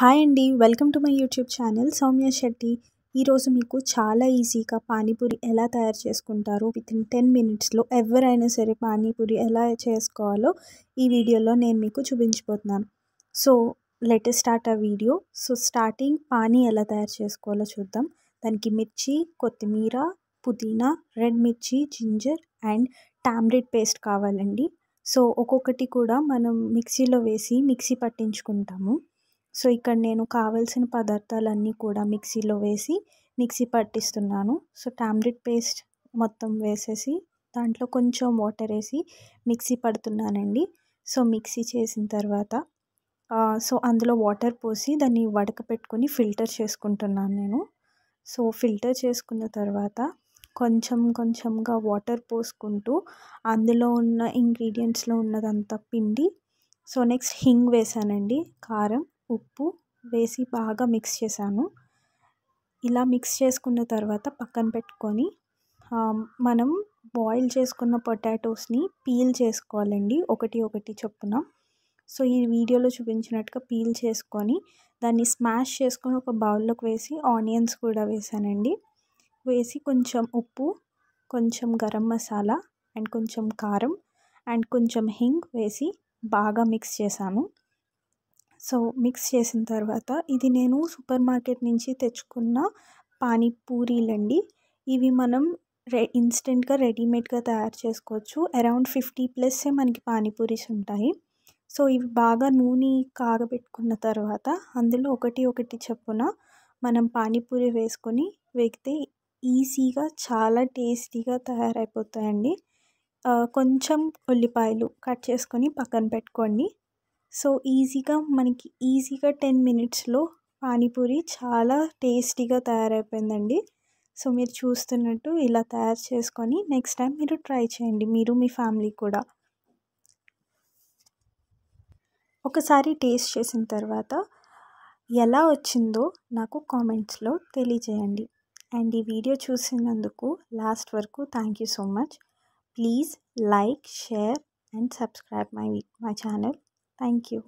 hi అండి welcome to my YouTube channel Soumya Shetty ఈరోజు మీకు చాలా ఈజీగా పానీపూరి ఎలా తయారు చేసుకుంటారు విత్ ఇన్ టెన్ మినిట్స్లో ఎవరైనా సరే పానీపూరి ఎలా చేసుకోవాలో ఈ వీడియోలో నేను మీకు చూపించిపోతున్నాను so let start a video so starting పానీ ఎలా తయారు చేసుకోవాలో చూద్దాం దానికి మిర్చి కొత్తిమీర పుదీనా రెడ్ మిర్చి జింజర్ అండ్ టామ్లెట్ పేస్ట్ కావాలండి సో ఒక్కొక్కటి కూడా మనం మిక్సీలో వేసి మిక్సీ పట్టించుకుంటాము సో ఇక్కడ నేను కావలసిన పదార్థాలన్నీ కూడా మిక్సీలో వేసి మిక్సీ పట్టిస్తున్నాను సో టామ్లెట్ పేస్ట్ మొత్తం వేసేసి దాంట్లో కొంచెం వాటర్ వేసి మిక్సీ పడుతున్నానండి సో మిక్సీ చేసిన తర్వాత సో అందులో వాటర్ పోసి దాన్ని వడక పెట్టుకుని ఫిల్టర్ చేసుకుంటున్నాను నేను సో ఫిల్టర్ చేసుకున్న తర్వాత కొంచెం కొంచెంగా వాటర్ పోసుకుంటూ అందులో ఉన్న ఇంగ్రీడియంట్స్లో ఉన్నదంతా పిండి సో నెక్స్ట్ హింగ్ వేసానండి కారం ఉప్పు వేసి బాగా మిక్స్ చేశాను ఇలా మిక్స్ చేసుకున్న తర్వాత పక్కన పెట్టుకొని మనం బాయిల్ చేసుకున్న పొటాటోస్ని పీల్ చేసుకోవాలండి ఒకటి ఒకటి చొప్పున సో ఈ వీడియోలో చూపించినట్టుగా పీల్ చేసుకొని దాన్ని స్మాష్ చేసుకొని ఒక బౌల్లోకి వేసి ఆనియన్స్ కూడా వేసానండి వేసి కొంచెం ఉప్పు కొంచెం గరం మసాలా అండ్ కొంచెం కారం అండ్ కొంచెం హింగ్ వేసి బాగా మిక్స్ చేశాను సో మిక్స్ చేసిన తర్వాత ఇది నేను సూపర్ మార్కెట్ నుంచి తెచ్చుకున్న పానీపూరీలండి ఇవి మనం రె ఇన్స్టెంట్గా రెడీమేడ్గా తయారు చేసుకోవచ్చు అరౌండ్ ఫిఫ్టీ ప్లస్సే మనకి పానీపూరీస్ ఉంటాయి సో ఇవి బాగా నూనె కాగబెట్టుకున్న తర్వాత అందులో ఒకటి ఒకటి చెప్పున మనం పానీపూరి వేసుకొని వేగితే ఈజీగా చాలా టేస్టీగా తయారైపోతాయండి కొంచెం ఉల్లిపాయలు కట్ చేసుకొని పక్కన పెట్టుకోండి సో ఈజీగా మనకి ఈజీగా టెన్ మినిట్స్లో పానీపూరి చాలా టేస్టీగా తయారైపోయిందండి సో మీరు చూస్తున్నట్టు ఇలా తయారు చేసుకొని నెక్స్ట్ టైం మీరు ట్రై చేయండి మీరు మీ ఫ్యామిలీ కూడా ఒకసారి టేస్ట్ చేసిన తర్వాత ఎలా వచ్చిందో నాకు కామెంట్స్లో తెలియజేయండి అండ్ ఈ వీడియో చూసినందుకు లాస్ట్ వరకు thank you so much please like share and subscribe my my channel thank you